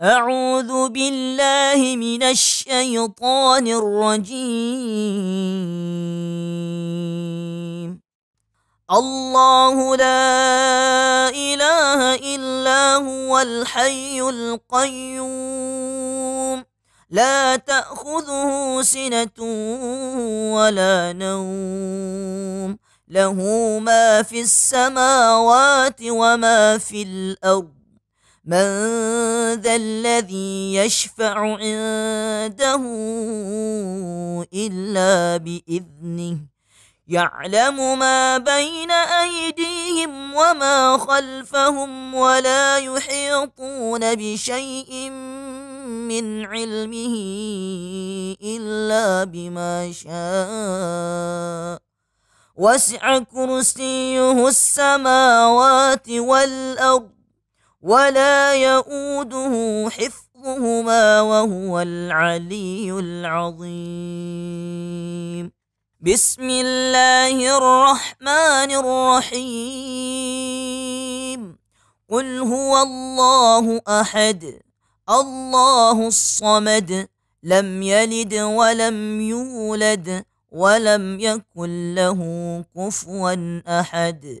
أعوذ بالله من الشيطان الرجيم الله لا إله إلا هو الحي القيوم لا تأخذه سنة ولا نوم له ما في السماوات وما في الأرض من ذا الذي يشفع عنده الا باذنه يعلم ما بين ايديهم وما خلفهم ولا يحيطون بشيء من علمه الا بما شاء وسع كرسيه السماوات والارض ولا يؤوده حفظهما وهو العلي العظيم بسم الله الرحمن الرحيم قل هو الله احد الله الصمد لم يلد ولم يولد ولم يكن له كفوا احد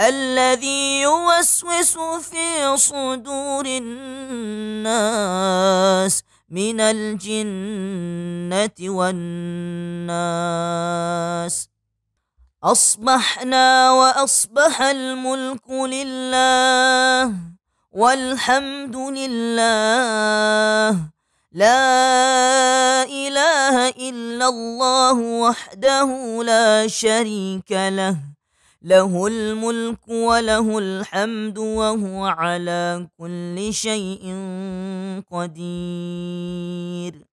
الذي يوسوس في صدور الناس من الجنة والناس أصبحنا وأصبح الملك لله والحمد لله لا إله إلا الله وحده لا شريك له له الملك وله الحمد وهو على كل شيء قدير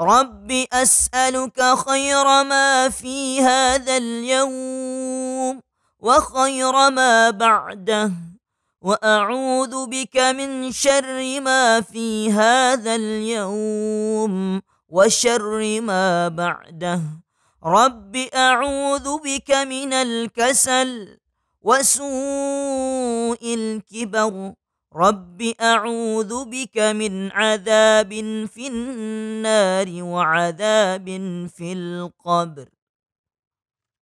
رب اسالك خير ما في هذا اليوم وخير ما بعده واعوذ بك من شر ما في هذا اليوم وشر ما بعده رب أعوذ بك من الكسل وسوء الكبر رب أعوذ بك من عذاب في النار وعذاب في القبر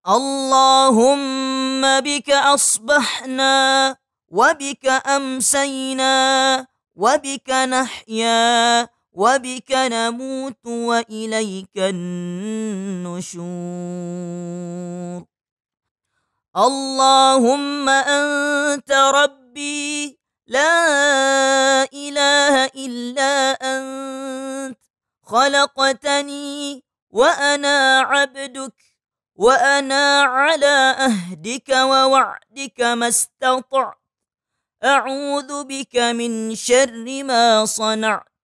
اللهم بك أصبحنا وبك أمسينا وبك نحيا وبك نموت واليك النشور اللهم انت ربي لا اله الا انت خلقتني وانا عبدك وانا على أهدك ووعدك ما استطعت اعوذ بك من شر ما صنعت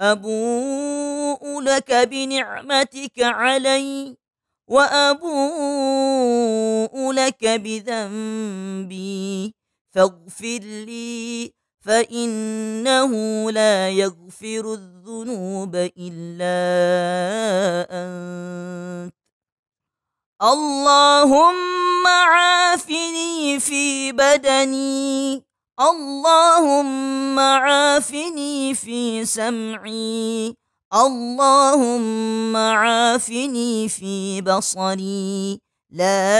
أبوء لك بنعمتك علي وأبوء لك بذنبي فاغفر لي فإنه لا يغفر الذنوب إلا أنت اللهم عافني في بدني اللهم عافني في سمعي اللهم عافني في بصري لا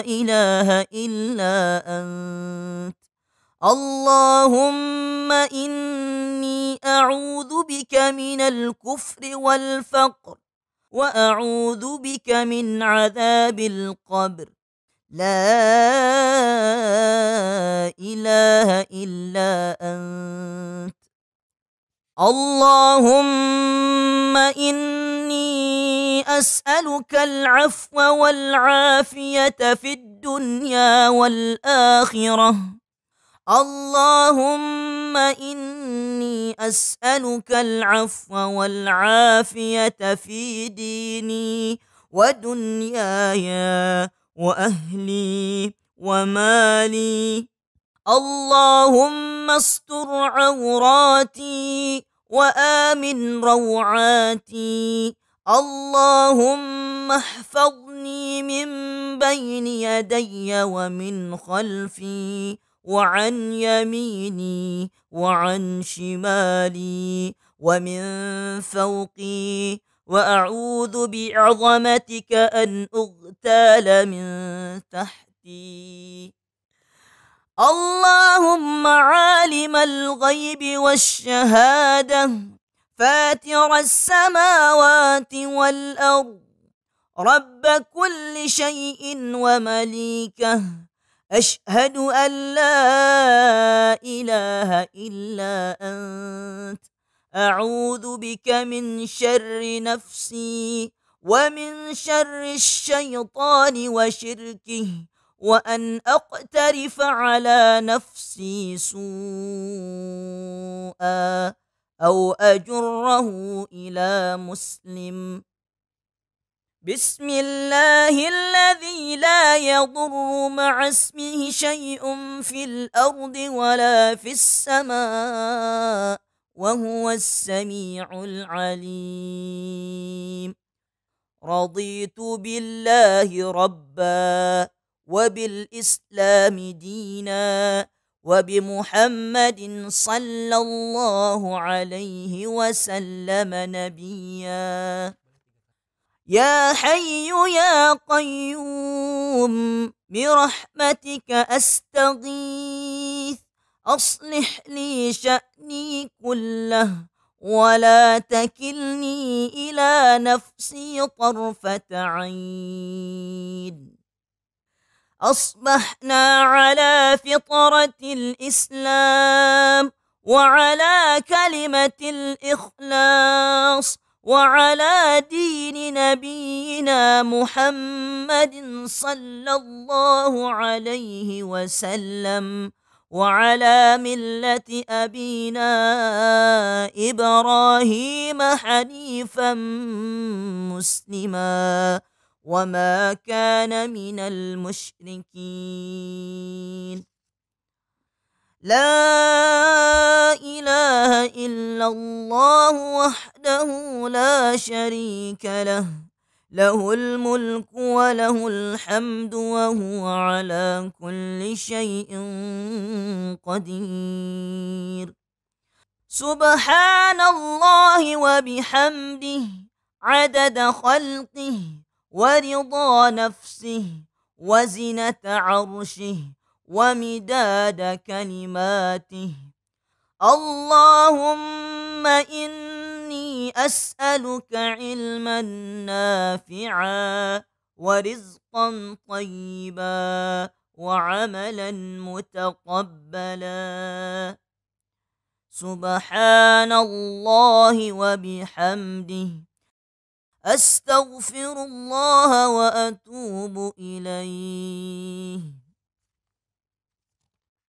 اله الا انت اللهم اني اعوذ بك من الكفر والفقر واعوذ بك من عذاب القبر لا اله الا انت اللهم اني اسالك العفو والعافيه في الدنيا والاخره اللهم اني اسالك العفو والعافيه في ديني ودنياي واهلي ومالي اللهم استر عوراتي وامن روعاتي اللهم احفظني من بين يدي ومن خلفي وعن يميني وعن شمالي ومن فوقي وأعوذ بعظمتك أن أغتال من تحتي اللهم عالم الغيب والشهادة فاتر السماوات والأرض رب كل شيء ومليكه أشهد أن لا إله إلا أنت أعوذ بك من شر نفسي ومن شر الشيطان وشركه وأن أقترف على نفسي سوءا أو أجره إلى مسلم بسم الله الذي لا يضر مع اسمه شيء في الأرض ولا في السماء وهو السميع العليم رضيت بالله ربا وبالاسلام دينا وبمحمد صلى الله عليه وسلم نبيا يا حي يا قيوم برحمتك استغيث أصلح لي شأني كله ولا تكلني إلى نفسي طرفة عين أصبحنا على فطرة الإسلام وعلى كلمة الإخلاص وعلى دين نبينا محمد صلى الله عليه وسلم وعلى ملة أبينا إبراهيم حنيفا مسلما وما كان من المشركين لا إله إلا الله وحده لا شريك له له الملك وله الحمد وهو على كل شيء قدير سبحان الله وبحمده عدد خلقه ورضا نفسه وزنة عرشه ومداد كلماته اللهم إن أسألك علما نافعا ورزقا طيبا وعملا متقبلا سبحان الله وبحمده أستغفر الله وأتوب إليه